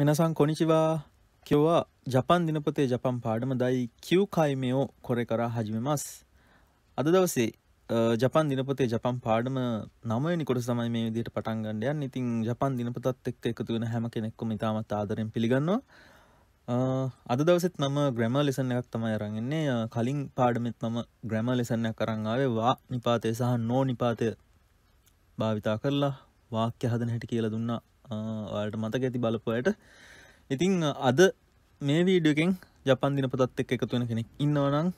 皆さんこんにちは今日はジャパンディノポテジャパンパーダム第9回目をこれから始めます අද දවසේ ජපන් දිනපතේ ජපන් පාඩම නමය නිකොට සමයි මේ විදිට පටන් ගණඩයන් ඉතින් ජපන් දිනපතත් එක්ක එකතු වෙන හැම කෙනෙක්කුම ඉතාමත් ආදරෙන් පිළිගන්නවා අද දවසෙත් මම ග්‍රැම ලෙසන එකක් තමයි අරඟන්නේ කලින් පාඩමෙත් මම ග්‍රැම ලෙසන්නයක් කරංගාවේ වා නිපාතය සහ නෝ නිපාතය භාවිතා කරලා වාක්‍ය හදන හැටි කියලා දුන්නා ඔයාලට මතක ඇති බලපුයට ඉතිං අද මේ වීඩියකෙන් ජපන් දිනපතත් එක් එකතු වෙන කෙනෙක් ඉන්නවනං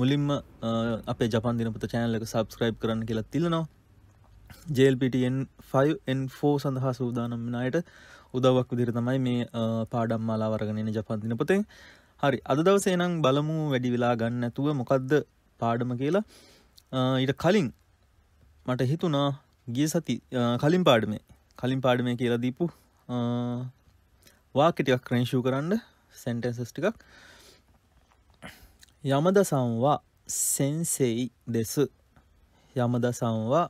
මුලින්ම අපේ ජපන් දිනපත චෑනලක සබස්ක්‍රයිබ් කරන්න කියලා තිල්ලනවා ජල්පටන්5න්4 සඳහා සූදානම් වනායට උදවක් විදිර තමයි මේ පාඩම් මාලාවරගෙනෙන ජපන් දිනපතෙන් හරි අද දවසේ නම් බලමු වැඩි වෙලා ගන්න ඇතුව මොකක්ද පාඩම කියලා ඊට කලින් මට හිතුනා ගිය සති කලින් පාඩමේ කලින් පාඩම කියලා දීපු වාකටියක් ක්‍රංශූ කරන්න සැන්ටන්සස් ටිකක් යමදසම්වා සෙන්සෙයි දෙස යමදසම්වා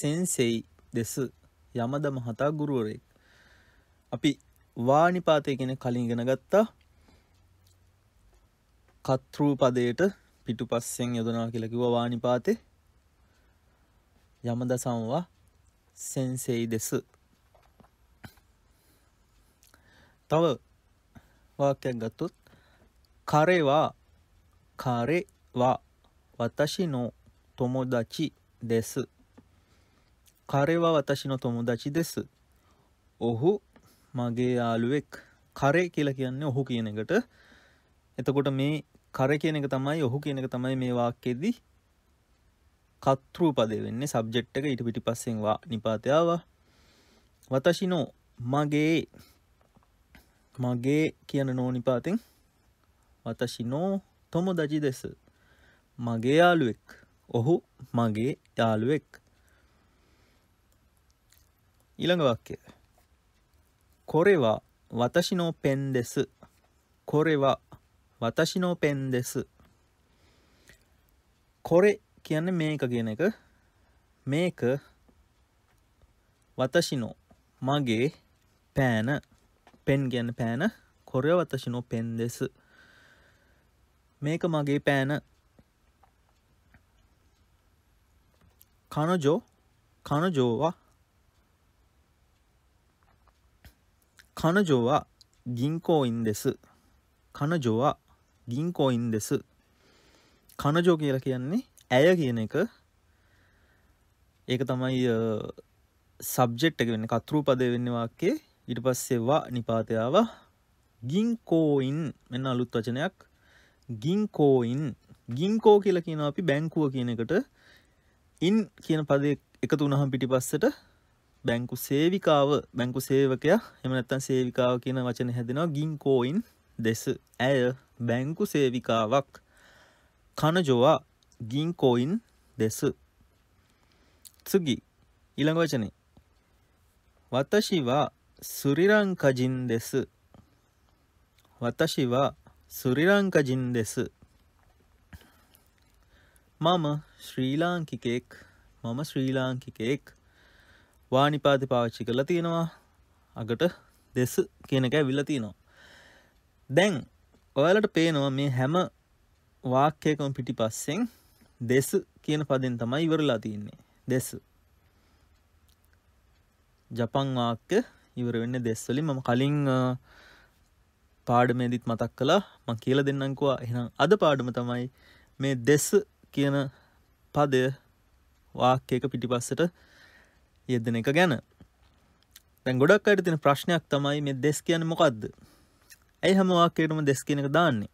සෙන්සෙයි දෙස යමද මහතා ගුරුවරෙක් අපි වානිපාතය කෙන කලින් ගෙන ගත්තා කත්රූ පදයට පිටු පස්සෙන් යොදනා කියලකිව වානිපාතේ යමදසම්වා සෙන්සෙයි දෙස තව වාක්‍යයක් ගත්තොත් කරේවා කරේවා වතශි නෝ තොමොදචි දෙස් කරේවා වතශි නෝ තොමොදචි දෙස් ඔහු මගේ යාළුවෙක් කරේ කියලා කියන්නේ ඔහු කියන එකට එතකොට මේ කර කියන එක තමයි ඔහු කියන එක තමයි මේ වාක්‍යයේදී කතෘපදය වෙන්නේ සබ්ජෙට් එක ඊට පිටිපස්සෙන් වා නිපාතයාවා වතශිනෝ මගේ マゲキアナノニパーティン私の友達です。マゲアルエク。オホ、マゲアルエク。イランガワケ。これは私のペンです。これは私のペンです。これ、キアナメーカーゲネグ。メーカー。私のマゲペン。ペンゲンペンこれは私のペンです。メイクマギペン彼女彼女は彼女は銀行員です。彼女は銀行員です。彼女 කියලා කියන්නේ ඇය කියන එක. ඒක තමයි සබ්ජෙක්ට් එක වෙන්නේ කතෘපදේ වෙන්නේ වාක්‍යයේ ඊට පස්සෙවා නිපාතයාව ගින්කෝයින් මෙන්න අලුත් වචනයක් ගින්කෝයින් ගින්කෝ කියලා කියන අපි බැංකුව කියන එකට ඉන් කියන පද එකතු උනහම් පිටි පස්සට බැංකු සේවිකාව බැංකු සේවකයා එමනත්තන් සේවිකාව කියන වචන හැදෙනවා ගින්කෝයින් දෙස ඇය බැංකු සේවිකාවක් කනජොවා ගින්කෝයින් දෙස සුගි ඉළඟ වචනේ වත්තශිවා スリランカ人です。私はスリランカ人です。ママ、スリランキケーク。ママ、スリランキケーク。වානිපාති පාවිච්චි කරලා තියෙනවා අගට දෙස කියන එක ඇවිල්ලා තියෙනවා. දැන් ඔයාලට පේනවා මේ හැම වාක්‍යයකම පිටිපස්සෙන් දෙස කියන පදෙන් තමයි ඉවරලා තියෙන්නේ. දෙස. ජපන් වාක්‍ය ඉවරවෙන්න දෙස්වලින් මම කලින් පාඩමේදිත් මතක් කලා මං කියල දෙන්නංකවා එනම් අද පාඩම තමයි මේ දෙස් කියන පදය වාක්‍යක පිටිපස්සට යෙදන එක ගැන තැන් ගොඩක් අයට තින ප්‍රශ්නයක් තමයි මේ දෙස් කියන මොකක්ද ඇයි හැම වාක්‍යයටම දෙස් කියනක දාන්නේ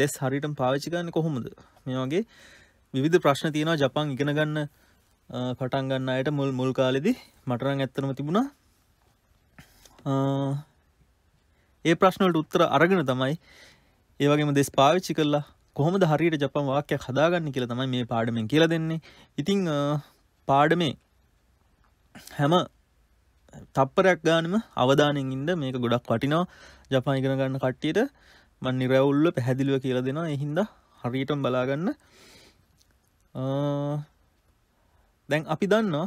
දෙස් හරිටම පාවිච්චිකන්න කොහොමද මේ වගේ විවිධ ප්‍රශ්න තියෙනවා ජපන් ඉගෙන ගන්න පටන් ගන්න අයට මුල් මුල් කාලෙදි මටරං ඇත්තරම තිබුණා ඒ ප්‍රශ්නලට උත්තර අරගෙන තමයි ඒවගේම දෙස් පාවිච්චි කල්ලා කොහොම හරියට ජපන් වාක්‍යයක් හදාගන්න කියලා තමයි මේ පාඩමෙන් කියලා දෙන්නේ ඉතිං පාඩමේ හැම තප්පරයක් ගානම අවධානයඉන්ද මේක ගොඩක් වටිනවා ජපාන් ඉගෙන ගන්න කට්ටියට මන් නිරැවුල්ල පැහැදිලිව කියලා දෙෙනවා එහින්ද හරියටම් බලාගන්න දැන් අපි දන්නවා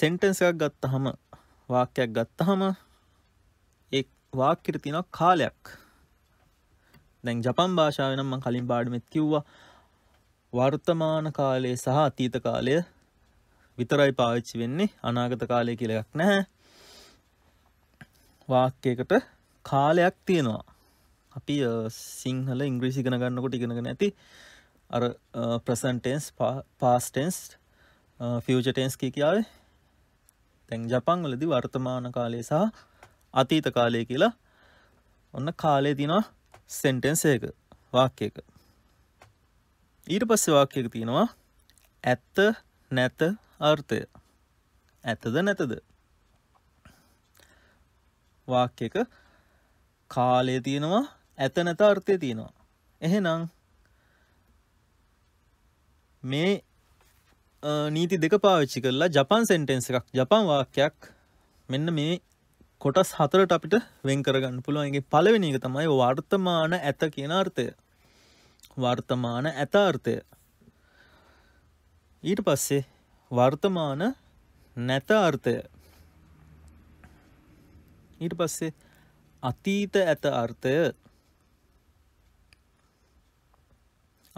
සෙන්ටන්සයක් ගත්තහම වාක්‍යයක් ගත්තහම ඒ වාක්‍යට තියෙන කාලයක් දැන් ජපන් භාෂාව නම් මං කලින් පාඩමෙත් කිව්වා වර්තමාන කාලයේ සහ අතීත කාලය විතරයි පාවිච්චි වෙන්නේ අනාගත කාලය කියලා එකක් නැහැ වාක්‍යයකට කාලයක් තියෙනවා අපි සිංහල ඉංග්‍රීසි ගෙන ගන්නකොට ඉගෙනගෙන ඇති අර ප්‍රසන්ටෙන්ස් පාස්ටෙන්ස් ෆියජටෙන්ස් කිය කියාවේ තැන් ජපංවලදි වර්තමාන කාලය සහ අතීත කාලය කියලා ඔන්න කාලය තිනවා සෙන්ටෙන්ස එක වාක්‍යක ඊට පස්සේ වාක්‍යක තියෙනවා ඇත්ත නැත අර්ථය ඇතද නැතද වාක්‍යක කාලය තියෙනවා ඇත නැත අර්ථය තියෙනවා එහෙනම් මේ නීති දෙක පාවිච්චි කරලා ජපන් සෙන්ටෙන්ස් එකක් ජපන් වාක්‍යයක් මෙන්න මේ කොටස් හතරට අපිට වෙන් කරගන්න පුළුවන්ගේ පලවෙෙන එක තමයි වර්තමාන ඇත කියන අර්ථය වර්තමාන ඇතාර්ථය ඊට පස්සේ වර්තමාන නැත අර්ථය ඊට පස්සේ අතීත ඇත අර්ථය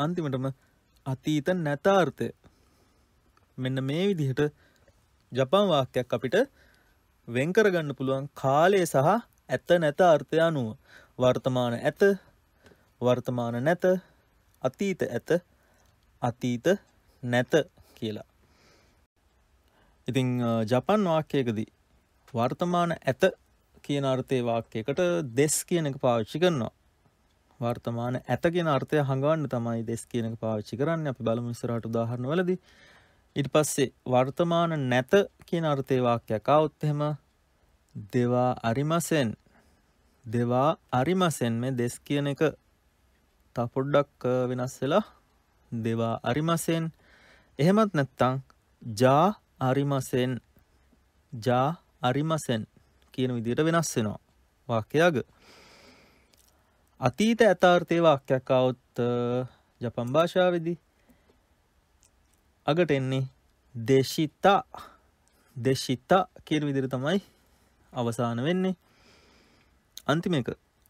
අන්තිමටම අතීත නැතාර්ථය මෙන්න මේ විදිහට ජපන් වාක්‍යයක් අපිට වෙන්කරගන්න පුළුවන් කාලය සහ ඇත්ත නැත අර්ථය අනුව වර්තමාන ඇත වර්තමාන නැත අතීත ඇත අතීත නැත කියලා. ඉතිං ජපන් වාක්‍යයකදී වර්තමාන ඇත කියන අර්ථය වාක්‍යයකට දෙස් කියන එක පාවිච්චි කරනවා. වර්තමාන ඇත කියෙන අර්ථය හඟවන්න තමයි දෙස් කියන එක පාවිච්චි කරන්න අපි බලමිස්සරට දාහරන වලදී ඉට පස්සේ වර්තමාන නැත කියන අර්ථයවාක්‍යයක් අවුත් එහෙම දෙවා අරිමසෙන් දෙවා අරිමසෙන් මේ දෙස් කියන එක තපොඩ්ඩක් වෙනස් වෙලා දෙවා අරිමසෙන් එහෙමත් නැත්තං ජා අරිමසෙන් ජා අරිමසෙන් කියන විදිට වෙනස් වෙනවා වාක්‍යයග අතීත ඇතාර්ථය වාක්‍යයක් අවුත් ජපන් භාෂාවදී අගට එන්නේ දේශිතා දේශිතා කියන විදිර තමයි අවසාන වෙන්නේ අන්තිම එක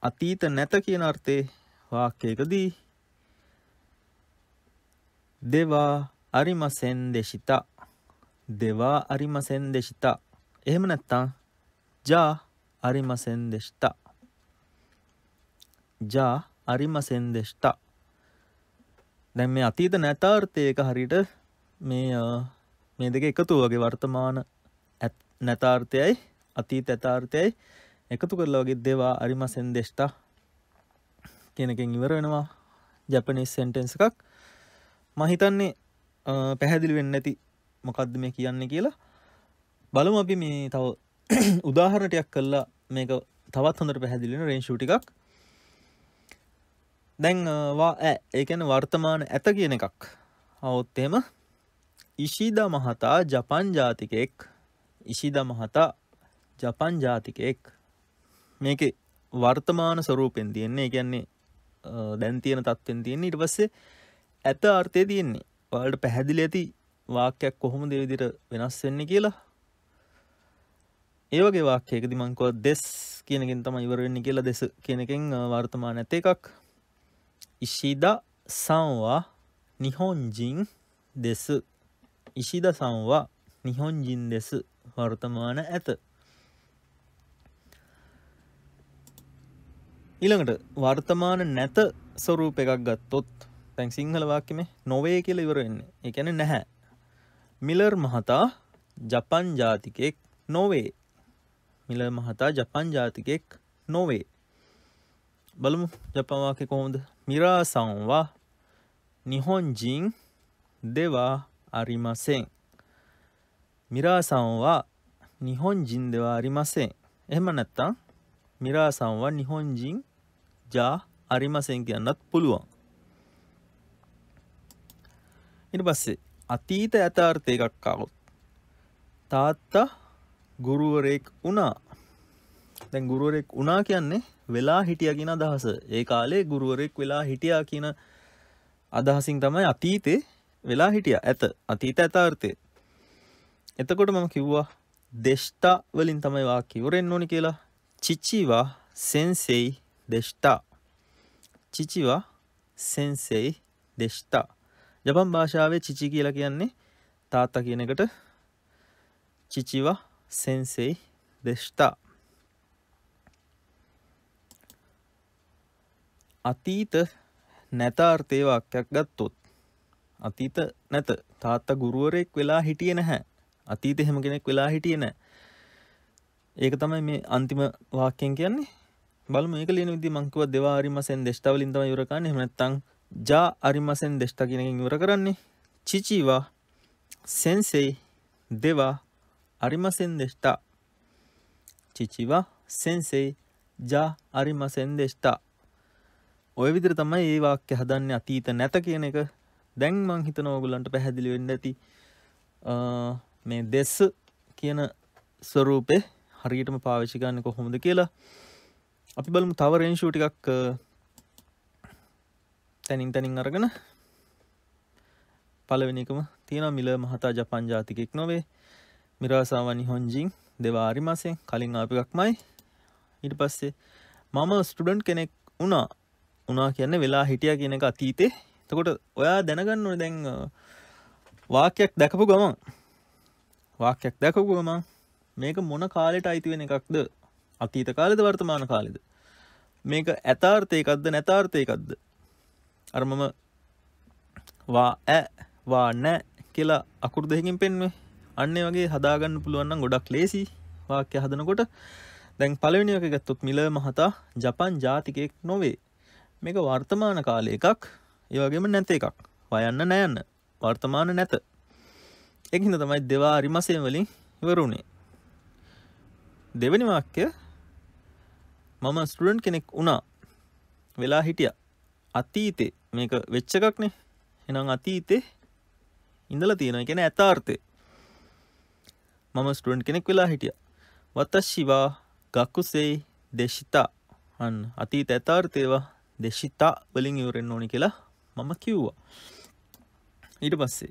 අතීත නැත කියන අර්ථේ වාක්‍යයකදී දෙවා අරිමසෙන් දෙශිතා දෙවා අරිමසෙන් දෙශිතා එහෙම නැත්තා ජා අරිමසෙන් දෙෂ්ටා ජා අරිමසෙන් දෙෂ්ටා දැන් මේ අතීත නැතාර්ථයක හරිට මේ මේ දෙක එකතු වගේ වර්තමාන නැතාර්ථයයි අතී තැතාර්ථයයි එකතු කරලා වගේ දෙවා අරිමසෙන් දෙෂ්ටා කියනකින් ඉවර වෙනවා ජැපනිස් සෙන්ටෙන්ස එකක් මහිතන්නේ පැහැදිලි වෙන්න ඇති මොකක්ද මේ කියන්නේ කියලා බලමු අපි මේ තව උදාහරණටයක් කල්ලා මේක තවත් හොඳට පැහැදිලිෙන රේංෂූටිකක් දැන්වා ඒකැන වර්තමාන ඇත කියන එකක් අවුත් එහෙම ඉශිද මහතා ජපන් ජාතිකෙක් ඉශිද මහතා ජපන් ජාතිකයෙක් මේක වර්තමාන ස්වරූපෙන් තියෙන්නේ කියන්නේ දැන් තියෙන තත්වෙන් තියෙන්නේ ඉට පස්සේ ඇත අර්ථය තියෙන්නේ වලට පැහැදිලි ඇති වාක්‍යයක් කොහොම දෙවිදිර වෙනස් වෙන්නේ කියලා ඒවගේ වාක්‍යයකදි මංකව දෙස් කියනකින් තම ඉවරවෙන්න කියලා දෙස කෙනකින් වර්තමාන ඇත එකක් ඉශිද සංවා නිහොන්ජින් දෙස 石田さんは日本人です。වර්තමාන ඇත. ඊළඟට වර්තමාන නැත ස්වරූප එකක් ගත්තොත් තැන් සිංහල වාක්‍යමේ නොවේ කියල ඉවර වෙන්නේ. ඒ කියන්නේ නැහැ. මිලර් මහතා ජපන් ජාතිකෙක් නොවේ. මිලර් මහතා ජපන් ජාතිකෙක් නොවේ. බලමු ජපන් වාක්‍ය කොහොමද? මිරාසන් වා නිහොන්ජින් දෙවා ありませんミラーさんは日本人ではありませんえまなったんミラーさんは日本人じゃありませんけどなっぷるわん ඊට පස්සේ අතීත යථාර්ථය එකක් આવොත් තාත්තා ගුරුවරයෙක් වුණා දැන් ගුරුවරෙක් වුණා කියන්නේ වෙලා හිටිය කියන අදහස ඒ කාලේ ගුරුවරෙක් වෙලා හිටියා කියන අදහසින් තමයි අතීතේ වෙලා හිටිය ඇත අතීත ඇතාර්ථය එතකොට මම කිව්වා දෙෂ්ටා වලින් තමයිවා කිවරෙන් ඕනි කියලා චිච්චිවා සෙන්සෙයි දෙෂ්ටා චිචිවා සෙන්සෙයි දෙෂ්ටා ජපන් භාෂාවේ චිචි කියලා කියන්නේ තාත්තා කියන එකට චිචිවා සෙන්සෙයි දෙෂ්ටා අතීත නැතාර්ථය වාක්‍යයක් ගත්තොත් අතීත නැත තාත්තා ගුරුවරයෙක් වෙලා හිටිය නැහැ අතීත එහෙම කෙනෙක් වෙලා හිටිය නෑ ඒක තමයි මේ අන්තිම වාක්‍යයෙන් කියන්නේ බලමු ඒක ලියන විදිහ මං කිව්වා දෙවා අරිමසෙන් දෙෂ්ටා වලින් තමයි ඉවර කරන්නේ එහෙම නැත්නම් ජා අරිමසෙන් දෙෂ්ටා කියන එකෙන් ඉවර කරන්නේ චිචිවා සෙන්සෙයි දෙවා අරිමසෙන් දෙෂ්ටා චිචිවා සෙන්සෙයි ජා අරිමසෙන් දෙෂ්ටා ඔය විදිර තමයි ඒ වාක්‍ය හදන්න අතීත නැත කියන එක දැන් මං හිතන ඕගුලන්ට පැහැදිලි වෙන්න ඇති මේ දෙස්ස කියන ස්වරූපේ හරියටම පාවිච්චිකන්න කොහොමද කියලා අපි බලමු තව රෙන්ෂූ ටිකක් තැනින් තැනින් අරගෙන පලවෙනිකම තියෙන මිල මහතා ජපන් ජාතිකෙක් නොවේ මිරාසාවනි හොන්ජිං දෙවාරි මාසයෙන් කලින් ආපිකක්මයි ඉට පස්සේ මම ස්ටඩන්් කෙනෙක් වුණා උනා කියන්න වෙලා හිටිය කියන එක අතීතේ තකොට ඔයා දැනගන්න දැන් වාක්‍යයක් දැකපු ගමන් වාක්‍යයක් දැකපු ගමන් මේක මොන කාලෙට අයිතිවෙන එකක්ද අතීත කාලෙද වර්තමාන කාලෙද මේක ඇතාර්ථයකක්ද නැතාර්ථයකක්ද අර්මම වා ඇ වා නෑ කියලා අකුරු දෙහකින් පෙන්වේ අන්නේ වගේ හදාගන්න පුළුවන්න ගොඩක් ලේසි වාක්‍ය හදනකොට දැන් පලවිනිියක ගත්තොත් මිල මහතා ජපන් ජාතිකයෙක් නොවේ මේක වර්තමාන කාලය එකක් ඒවගේම නැත එකක් වයන්න නෑන්න වර්තමාන නැත එහිද තමයි දෙවා අරිමසය වලින් ඉවරුණේ දෙවනි වාක්‍ය මම ස්ටඩන් කෙනෙක් වුණා වෙලා හිටිය අතීතේ මේක වෙච්ච එකක්නේ එනම් අතීතේ ඉඳලා තියෙන කෙන ඇතාර්ථය මම ස්ටඩන් කෙනෙක් වෙලා හිටිය වතශිවා ගක්කුසේ දේශිතා අන් අතීත ඇතාර්ථයවා දේශිතා වලින් ඉවරෙන් ඕනි කියලා මම කිව්වා. ඊට පස්සේ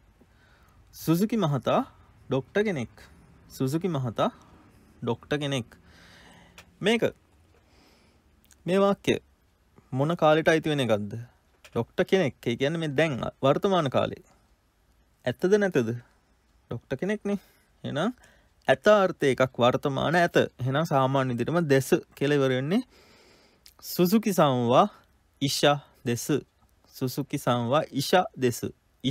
සුසුකි මහතා ඩොක්ට කෙනෙක් සුසුකි මහතා ඩොක්ට කෙනෙක් මේක මේ වාක්‍ය මොන කාලෙට අයිති වෙන එකක්ද ඩොක්ට කෙනෙක් ඒ කියන්නේ මේ දැන් වර්තමාන කාලේ ඇත්තද නැතද ඩොක්ට කෙනෙක්නේ එහෙනම් ඇතාර්ථය එකක් වර්තමාන ඇත එහෙනම් සාමාන්‍ය විදිහටම දෙස කියලා ඉවර වෙන්නේ සුසුකි සම්වා ඉෂා දෙස සුසුකි සංවා ඉෂා දෙස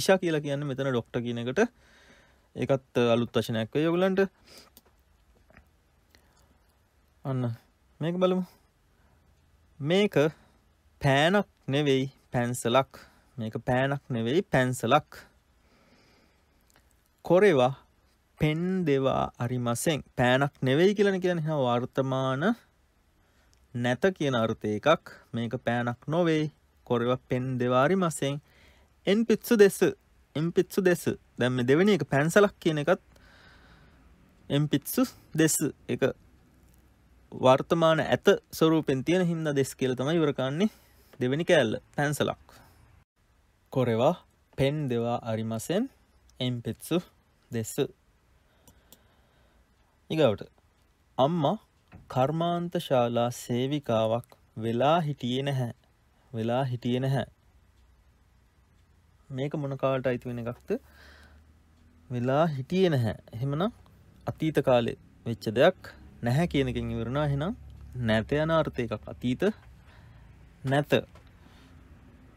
ඉෂා කියලා කියන්න මෙතන ඩොක්ට කියනකට ඒකත් අලුත් වශනයක් යොගලන්ට අන්න මේක බලමු මේක පෑනක් නෙවෙයි පැන්සලක් මේක පෑනක් නෙවෙයි පැන්සලක් කොරෙවා පෙන් දෙවා අරිමසෙන් පෑනක් නෙවෙයි කියලන කියන හ වර්තමාන නැත කියන අර්ථය එකක් මේක පෑනක් නොවෙයි කොරව පෙන් දෙවාරි මසයෙන් එන් පිත්සු දෙස එම් පිත්සු දෙස දැම්ම දෙවැනි එක පැන්සලක් කියන එකත් එම් පිත්සු දෙස් එක වර්තමාන ඇත ස්වරූපෙන් තියෙන හින්ද දෙස් කියල තමයි ඉවරකාන්නේ දෙවැනි කෑල්ල පැන්සලක් කොරවා පෙන් දෙවා අරිමසෙන් එම් පෙත්සු දෙස්ස ඉගවට අම්මා කර්මාන්ත ශාලා සේවිකාවක් වෙලා හිටියේ නැහැ වෙලා හිටිය නැහැ මේක මොනකාලට අයිති වෙන එකක්ද වෙලා හිටිය නැහැ එහෙමනම් අතීත කාලෙ වෙච්ච දෙයක් නැහැ කියනකින් ඉවරනා එහෙනම් නැත යන අර්ථය එකක් අතීත නැත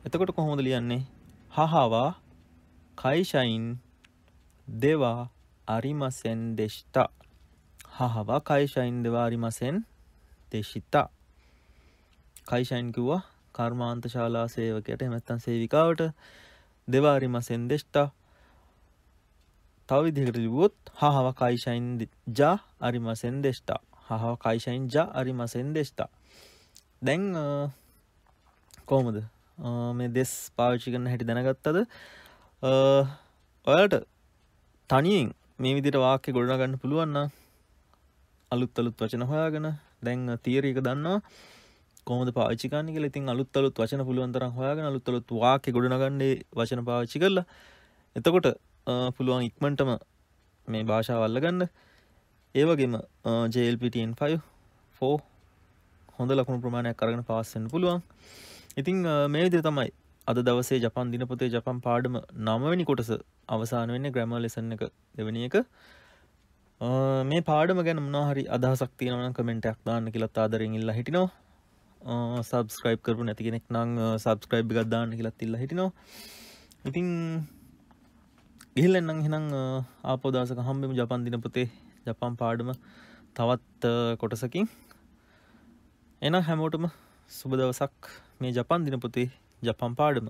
එතකොට කොහොමද ලියන්නේ හහවා කයිෂයින් දෙවා අරිමසෙන් දෙෂ්ටා හහවා කයිෂයින් දෙවා අරිමසෙන් දේශිතා කයිෂයින් කිව්වා කර්මාන්ත ශාලා සේවකයට එමැත්තන් සේවිකාවට දෙවාරි මසෙන් දෙෂ්ටා තවිදිහට ලිබුවොත් හහව කයිශයින් ජා අරිමසෙන් දෙෂ්ටා හහව කයිශයින් ජා අරිමසෙන් දෙෂ්ටා දැන් කෝමද මේ දෙස් පාවිච්චි කරන හැටි දැනගත්තද ඔයාට තනියෙන් මේ විදිට වාක්‍ය ගොඩනගන්න පුළුවන්න අලුත් අලුත් වචන හොයාගෙන දැන් තීරීක දන්නවා කොහොමද පාවිච්චි කරන්න කියලා ඉතින් අලුත් අලුත් වචන පුළුවන් තරම් හොයාගෙන අලුත් අලුත් වාක්‍ය ගොඩනගන්නේ වචන පාවිච්චි කරලා එතකොට පුළුවන් ඉක්මනටම මේ භාෂාව අල්ලගන්න ඒ වගේම JLPTN5 4 හොඳ ලකුණු ප්‍රමාණයක් අරගෙන පාස් වෙන්න පුළුවන් ඉතින් මේ විදිහට තමයි අද දවසේ ජපන් දිනපොතේ ජපන් පාඩම නමවැනි කොටස අවසාන වෙන්න ග්‍රැම ලෙසන් එක දෙවැනි එක මේ පාඩම ගැන මනහරි අදහසක් තියෙනවන කමෙන්ටයක් දාන්න කියලත් ආදරෙන් ඉල්ලා හිටිනවා සබස්ක්‍රයිබ් කරපු නැති කෙනෙක් නං සබස්ක්‍රයිබ් එකක් දාන්න කියලත් ඉල්ල හිටිනවා ඉතින් ඉහිල්ලෙන්න්නම් හෙනම් ආපෝදාසක හම්බෙම ජපන් දින පොතේ ජපන් පාඩම තවත් කොටසකින් එනම් හැමෝටම සුබදවසක් මේ ජපන් දිනපොතේ ජපන් පාඩම